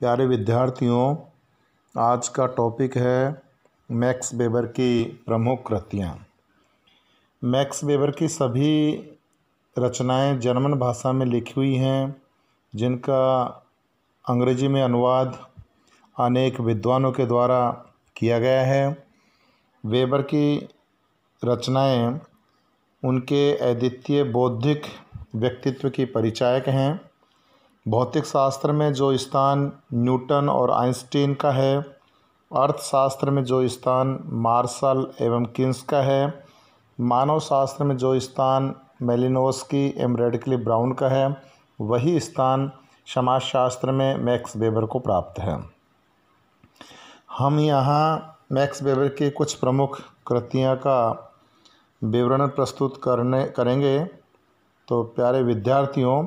प्यारे विद्यार्थियों आज का टॉपिक है मैक्स वेबर की प्रमुख कृतियाँ मैक्स वेबर की सभी रचनाएं जर्मन भाषा में लिखी हुई हैं जिनका अंग्रेजी में अनुवाद अनेक विद्वानों के द्वारा किया गया है वेबर की रचनाएं उनके अद्वितीय बौद्धिक व्यक्तित्व की परिचायक हैं भौतिक शास्त्र में जो स्थान न्यूटन और आइंस्टीन का है अर्थशास्त्र में जो स्थान मार्शल एवं किन्स का है मानव शास्त्र में जो स्थान मेलिनोस्की एवं रेडक्ली ब्राउन का है वही स्थान समाजशास्त्र में मैक्स वेबर को प्राप्त है हम यहाँ मैक्स वेबर के कुछ प्रमुख कृतियाँ का विवरण प्रस्तुत करने करेंगे तो प्यारे विद्यार्थियों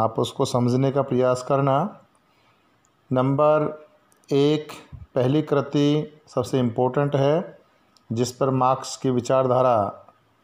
आप उसको समझने का प्रयास करना नंबर एक पहली कृति सबसे इम्पोर्टेंट है जिस पर मार्क्स की विचारधारा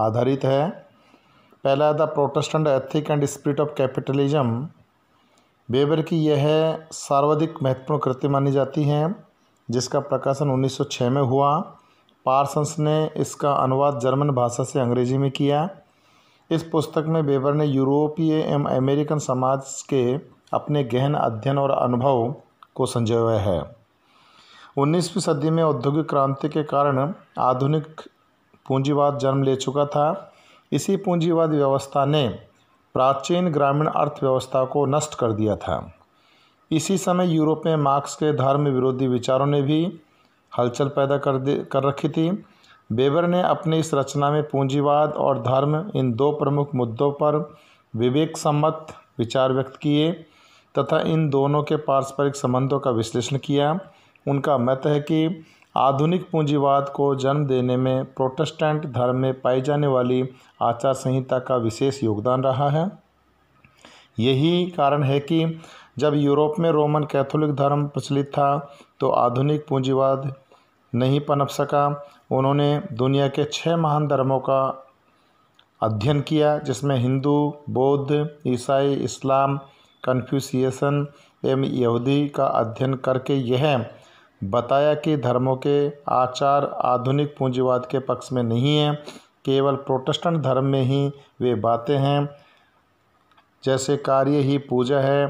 आधारित है पहला the Protestant ethic and spirit of capitalism Weber की यह सर्वाधिक महत्वपूर्ण कृति मानी जाती है जिसका प्रकाशन 1906 में हुआ पार्सन्स ने इसका अनुवाद जर्मन भाषा से अंग्रेजी में किया इस पुस्तक में बेबर ने यूरोपीय एवं अमेरिकन समाज के अपने गहन अध्ययन और अनुभव को संजोया है उन्नीसवीं सदी में औद्योगिक क्रांति के कारण आधुनिक पूंजीवाद जन्म ले चुका था इसी पूंजीवाद व्यवस्था ने प्राचीन ग्रामीण अर्थव्यवस्था को नष्ट कर दिया था इसी समय यूरोप में मार्क्स के धर्म विरोधी विचारों ने भी हलचल पैदा कर दे कर रखी थी वेबर ने अपनी इस रचना में पूंजीवाद और धर्म इन दो प्रमुख मुद्दों पर विवेक सम्मत विचार व्यक्त किए तथा इन दोनों के पारस्परिक संबंधों का विश्लेषण किया उनका मत है कि आधुनिक पूंजीवाद को जन्म देने में प्रोटेस्टेंट धर्म में पाई जाने वाली आचार संहिता का विशेष योगदान रहा है यही कारण है कि जब यूरोप में रोमन कैथोलिक धर्म प्रचलित था तो आधुनिक पूंजीवाद नहीं पनप सका उन्होंने दुनिया के छः महान धर्मों का अध्ययन किया जिसमें हिंदू बौद्ध ईसाई इस्लाम कन्फ्यूसिएसन एवं यहूदी का अध्ययन करके यह बताया कि धर्मों के आचार आधुनिक पूंजीवाद के पक्ष में नहीं है केवल प्रोटेस्टेंट धर्म में ही वे बातें हैं जैसे कार्य ही पूजा है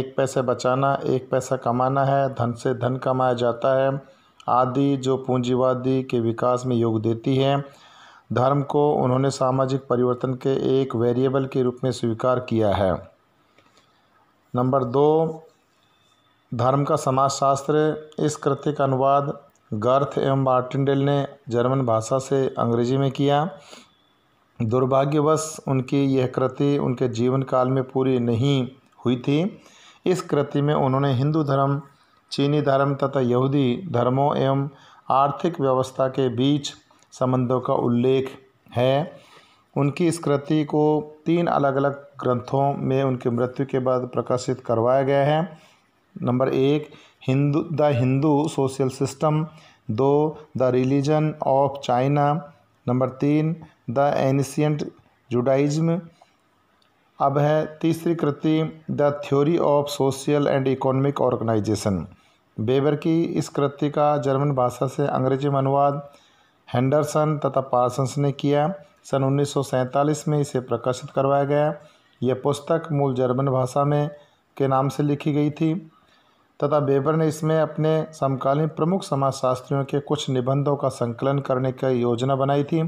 एक पैसे बचाना एक पैसा कमाना है धन से धन कमाया जाता है आदि जो पूंजीवादी के विकास में योग देती है धर्म को उन्होंने सामाजिक परिवर्तन के एक वेरिएबल के रूप में स्वीकार किया है नंबर दो धर्म का समाजशास्त्र इस कृत्य का अनुवाद गर्थ एवं मार्टिनडेल ने जर्मन भाषा से अंग्रेजी में किया दुर्भाग्यवश उनकी यह कृति उनके जीवन काल में पूरी नहीं हुई थी इस कृति में उन्होंने हिंदू धर्म चीनी धर्म तथा यहूदी धर्मों एवं आर्थिक व्यवस्था के बीच संबंधों का उल्लेख है उनकी इस कृति को तीन अलग अलग ग्रंथों में उनकी मृत्यु के बाद प्रकाशित करवाया गया है नंबर एक Hindu the Hindu social system दो the religion of China number तीन द एनिशियंट जुडाइज्म अब है तीसरी कृति the theory of social and economic organisation Weber की इस कृति का जर्मन भाषा से अंग्रेजी में अनुवाद हैंडरसन तथा पार्सन्स ने किया सन उन्नीस में इसे प्रकाशित करवाया गया यह पुस्तक मूल जर्मन भाषा में के नाम से लिखी गई थी तथा बेबर ने इसमें अपने समकालीन प्रमुख समाजशास्त्रियों के कुछ निबंधों का संकलन करने की योजना बनाई थी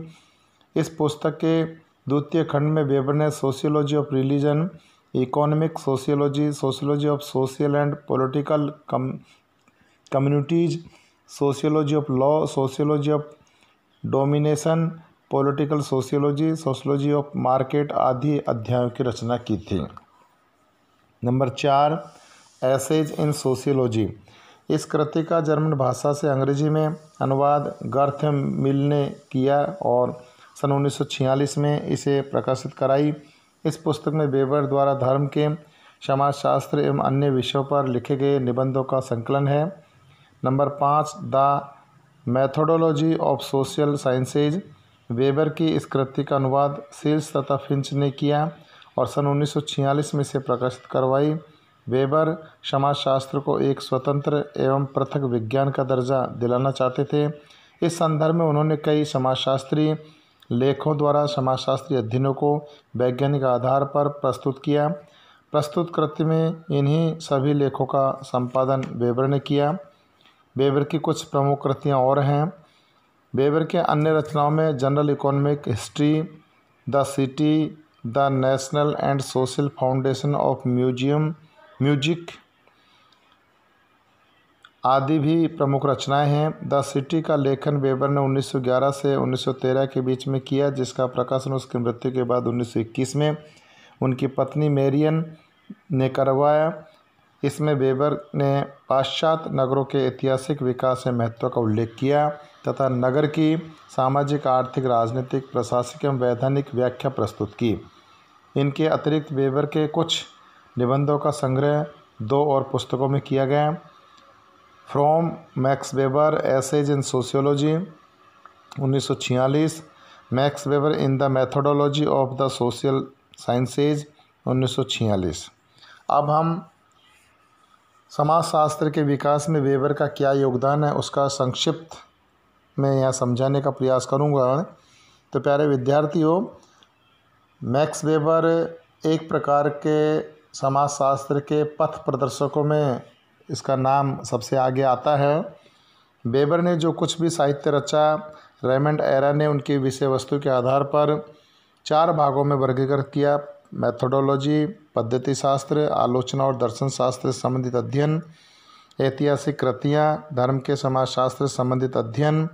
इस पुस्तक के द्वितीय खंड में बेबर ने sociology of religion economic sociology sociology of social and political come communities sociology of law sociology of domination political sociology sociology of market आदि अध्यायों की रचना की थी नंबर चार एसेज इन सोशियोलॉजी इस कृति का जर्मन भाषा से अंग्रेजी में अनुवाद गर्थ मिल ने किया और सन उन्नीस में इसे प्रकाशित कराई इस पुस्तक में बेबर द्वारा धर्म के समाजशास्त्र एवं अन्य विषयों पर लिखे गए निबंधों का संकलन है नंबर पाँच the methodology of social sciences Weber की इस कृति का अनुवाद सील्स तथा फिंच ने किया और सन 1946 में इसे प्रकाशित करवाई वेबर समाजशास्त्र को एक स्वतंत्र एवं पृथक विज्ञान का दर्जा दिलाना चाहते थे इस संदर्भ में उन्होंने कई समाजशास्त्री लेखों द्वारा समाजशास्त्री अध्ययनों को वैज्ञानिक आधार पर प्रस्तुत किया प्रस्तुत कृत्य में इन्हीं सभी लेखों का संपादन वेबर ने किया बेबर की कुछ प्रमुख कृतियाँ और हैं बेबर के अन्य रचनाओं में general economic history the city the national and social foundation of museum music आदि भी प्रमुख रचनाएं हैं द सिटी का लेखन बेबर ने 1911 से 1913 के बीच में किया जिसका प्रकाशन उसकी मृत्यु के बाद 1921 में उनकी पत्नी मेरियन ने करवाया इसमें वेबर ने पाश्चात्य नगरों के ऐतिहासिक विकास में महत्व का उल्लेख किया तथा नगर की सामाजिक आर्थिक राजनीतिक प्रशासनिक एवं वैधानिक व्याख्या प्रस्तुत की इनके अतिरिक्त वेबर के कुछ निबंधों का संग्रह दो और पुस्तकों में किया गया from Max Weber essays in sociology 1946 Max Weber in the methodology of the social sciences 1946 अब हम समाजशास्त्र के विकास में वेबर का क्या योगदान है उसका संक्षिप्त मैं यहाँ समझाने का प्रयास करूँगा तो प्यारे विद्यार्थियों मैक्स वेबर एक प्रकार के समाजशास्त्र के पथ प्रदर्शकों में इसका नाम सबसे आगे आता है बेबर ने जो कुछ भी साहित्य रचा रेमंड एरा ने उनकी विषय वस्तु के आधार पर चार भागों में वर्गीकृत किया मैथोडोलॉजी पद्धति शास्त्र आलोचना और दर्शन शास्त्र संबंधित अध्ययन ऐतिहासिक कृतियाँ धर्म के समाजशास्त्र संबंधित अध्ययन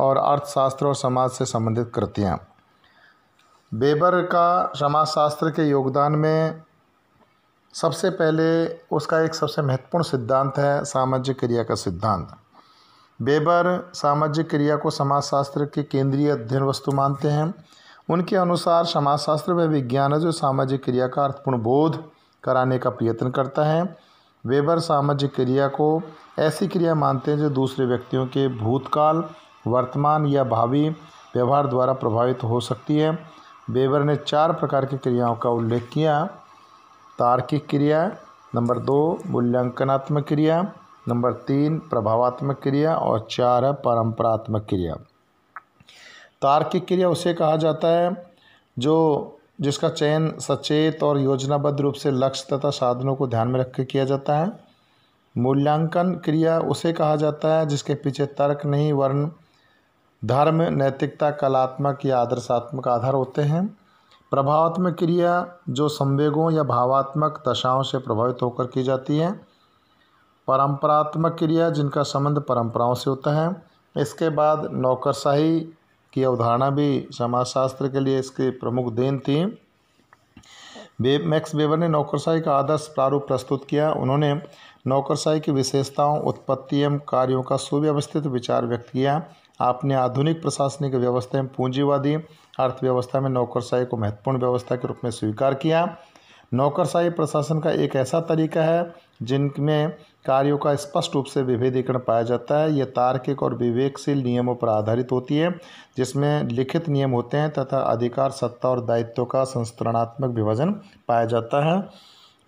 और अर्थशास्त्र और समाज से संबंधित कृतियाँ बेबर का समाजशास्त्र के योगदान में सबसे पहले उसका एक सबसे महत्वपूर्ण सिद्धांत है सामाजिक क्रिया का सिद्धांत बेबर सामाजिक क्रिया को समाजशास्त्र के केंद्रीय अध्ययन वस्तु मानते हैं उनके अनुसार समाजशास्त्र वह विज्ञान है जो सामाजिक क्रिया का अर्थपूर्ण बोध कराने का प्रयत्न करता है वेबर सामाजिक क्रिया को ऐसी क्रिया मानते हैं जो दूसरे व्यक्तियों के भूतकाल वर्तमान या भावी व्यवहार द्वारा प्रभावित हो सकती है वेबर ने चार प्रकार की क्रियाओं का उल्लेख किया तार्किक क्रिया नंबर दो मूल्यांकनात्मक क्रिया नंबर तीन प्रभावात्मक क्रिया और चार है परम्परात्मक क्रिया तार्किक क्रिया उसे कहा जाता है जो जिसका चयन सचेत और योजनाबद्ध रूप से लक्ष्य तथा साधनों को ध्यान में रख कर किया जाता है मूल्यांकन क्रिया उसे कहा जाता है जिसके पीछे तर्क नहीं वर्ण धर्म नैतिकता कलात्मक या आदर्शात्मक आधार होते हैं प्रभावात्मक क्रिया जो संवेगों या भावात्मक दशाओं से प्रभावित होकर की जाती है परंपरात्मक क्रिया जिनका संबंध परंपराओं से होता है इसके बाद नौकरशाही की अवधारणा भी समाजशास्त्र के लिए इसकी प्रमुख देन थी वे मैक्स वेबर ने नौकरशाही का आदर्श प्रारूप प्रस्तुत किया उन्होंने नौकरशाही की विशेषताओं उत्पत्ति एवं कार्यों का सुव्यवस्थित विचार व्यक्त किया आपने आधुनिक प्रशासनिक व्यवस्था एवं पूंजीवादी अर्थव्यवस्था में नौकरशाही को महत्वपूर्ण व्यवस्था के रूप में स्वीकार किया नौकरशाही प्रशासन का एक ऐसा तरीका है जिनमें कार्यों का स्पष्ट रूप से विभेदीकरण पाया जाता है यह तार्किक और विवेकशील नियमों पर आधारित होती है जिसमें लिखित नियम होते हैं तथा अधिकार सत्ता और दायित्व का संस्तरणात्मक विभाजन पाया जाता है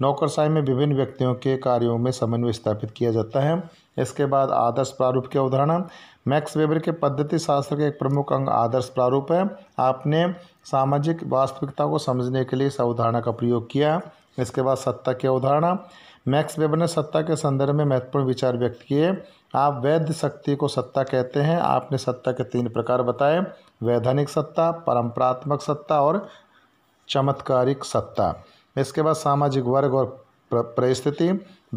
नौकरशाही में विभिन्न व्यक्तियों के कार्यों में समन्वय स्थापित किया जाता है इसके बाद आदर्श प्रारूप की अवधारणा मैक्स वेबर के पद्धति शास्त्र के एक प्रमुख अंग आदर्श प्रारूप है आपने सामाजिक वास्तविकता को समझने के लिए इस अवधारणा का प्रयोग किया इसके बाद सत्ता की अवधारणा मैक्स वेबर ने सत्ता के संदर्भ में महत्वपूर्ण विचार व्यक्त किए आप वैध शक्ति को सत्ता कहते हैं आपने सत्ता के तीन प्रकार बताए वैधानिक सत्ता परम्परात्मक सत्ता और चमत्कारिक सत्ता इसके बाद सामाजिक वर्ग और परिस्थिति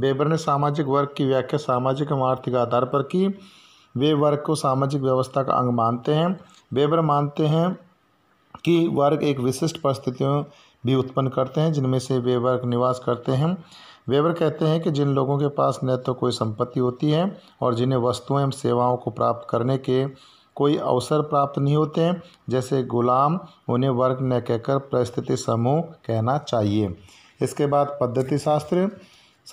बेबर ने सामाजिक वर्ग की व्याख्या सामाजिक एवं आर्थिक आधार पर की वे वर्ग को सामाजिक व्यवस्था का अंग मानते हैं बेबर मानते हैं कि वर्ग एक विशिष्ट परिस्थितियों भी उत्पन्न करते हैं जिनमें से वे वर्ग निवास करते हैं वेबर कहते हैं कि जिन लोगों के पास न तो कोई संपत्ति होती है और जिन्हें वस्तुएं एवं सेवाओं को प्राप्त करने के कोई अवसर प्राप्त नहीं होते हैं जैसे गुलाम उन्हें वर्ग न कहकर परिस्थिति समूह कहना चाहिए इसके बाद पद्धति शास्त्र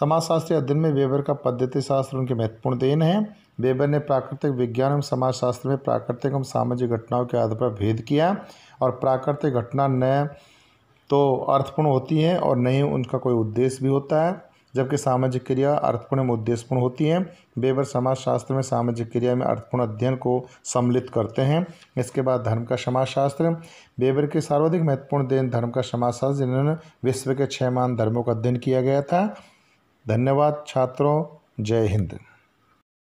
समाजशास्त्री अध्ययन में वेबर का पद्धति शास्त्र उनके महत्वपूर्ण देन है वेबर ने प्राकृतिक विज्ञान एवं समाजशास्त्र में प्राकृतिक एवं सामाजिक घटनाओं के आधार पर भेद किया और प्राकृतिक घटना न तो अर्थपूर्ण होती हैं और नहीं उनका कोई उद्देश्य भी होता है जबकि सामाजिक क्रिया अर्थपूर्ण एवं उद्देश्यपूर्ण होती हैं बेबर समाजशास्त्र में सामाजिक क्रिया में अर्थपूर्ण अध्ययन को सम्मिलित करते हैं इसके बाद धर्म का समाजशास्त्र बेबर के सर्वाधिक महत्वपूर्ण देन धर्म का समाजशास्त्र जिन्होंने विश्व के छः महान धर्मों का अध्ययन किया गया था धन्यवाद छात्रों जय हिंद